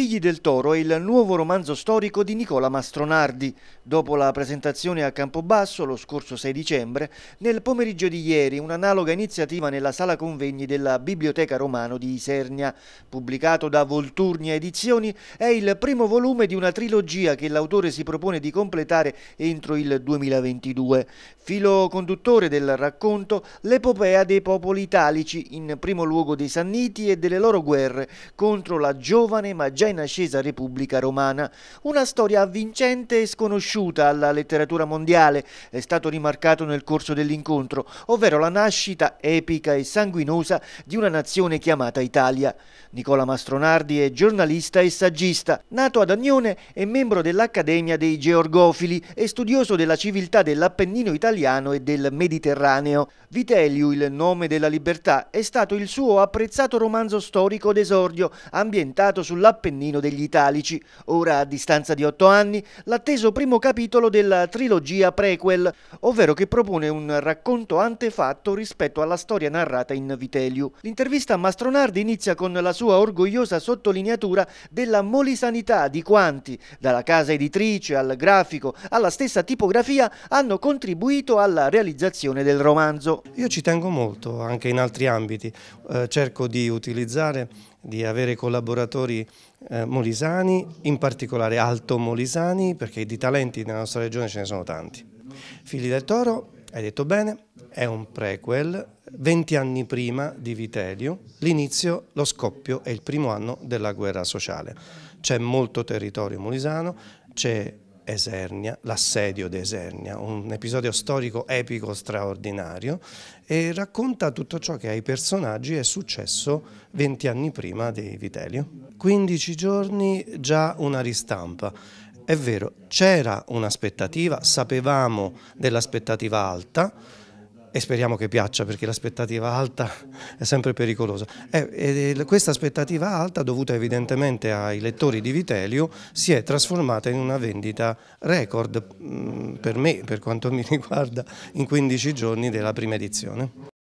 Figli del Toro è il nuovo romanzo storico di Nicola Mastronardi. Dopo la presentazione a Campobasso lo scorso 6 dicembre, nel pomeriggio di ieri un'analoga iniziativa nella sala convegni della Biblioteca Romano di Isernia. Pubblicato da Volturnia Edizioni, è il primo volume di una trilogia che l'autore si propone di completare entro il 2022. Filo conduttore del racconto, l'epopea dei popoli italici, in primo luogo dei Sanniti e delle loro guerre contro la giovane ma già in ascesa Repubblica Romana. Una storia avvincente e sconosciuta alla letteratura mondiale, è stato rimarcato nel corso dell'incontro, ovvero la nascita epica e sanguinosa di una nazione chiamata Italia. Nicola Mastronardi è giornalista e saggista, nato ad Agnone e membro dell'Accademia dei Georgofili e studioso della civiltà dell'Appennino italiano e del Mediterraneo. Vitellio, il nome della libertà, è stato il suo apprezzato romanzo storico d'esordio, ambientato sull'Appennino dell'Appennino degli Italici. Ora, a distanza di otto anni, l'atteso primo capitolo della trilogia prequel, ovvero che propone un racconto antefatto rispetto alla storia narrata in Vitellio. L'intervista a Mastronardi inizia con la sua orgogliosa sottolineatura della molisanità di quanti, dalla casa editrice al grafico, alla stessa tipografia, hanno contribuito alla realizzazione del romanzo. Io ci tengo molto, anche in altri ambiti. Eh, cerco di utilizzare, di avere collaboratori eh, molisani, in particolare alto molisani, perché di talenti nella nostra regione ce ne sono tanti. Figli del Toro, hai detto bene, è un prequel, 20 anni prima di Vitelio, l'inizio, lo scoppio e il primo anno della guerra sociale. C'è molto territorio molisano, c'è Esernia, l'assedio di Esernia, un episodio storico epico straordinario e racconta tutto ciò che ai personaggi è successo 20 anni prima di Vitellio. 15 giorni già una ristampa. È vero, c'era un'aspettativa, sapevamo dell'aspettativa alta, e speriamo che piaccia perché l'aspettativa alta è sempre pericolosa. E, eh, e questa aspettativa alta, dovuta evidentemente ai lettori di Vitelio, si è trasformata in una vendita record mm, per me, per quanto mi riguarda, in 15 giorni della prima edizione.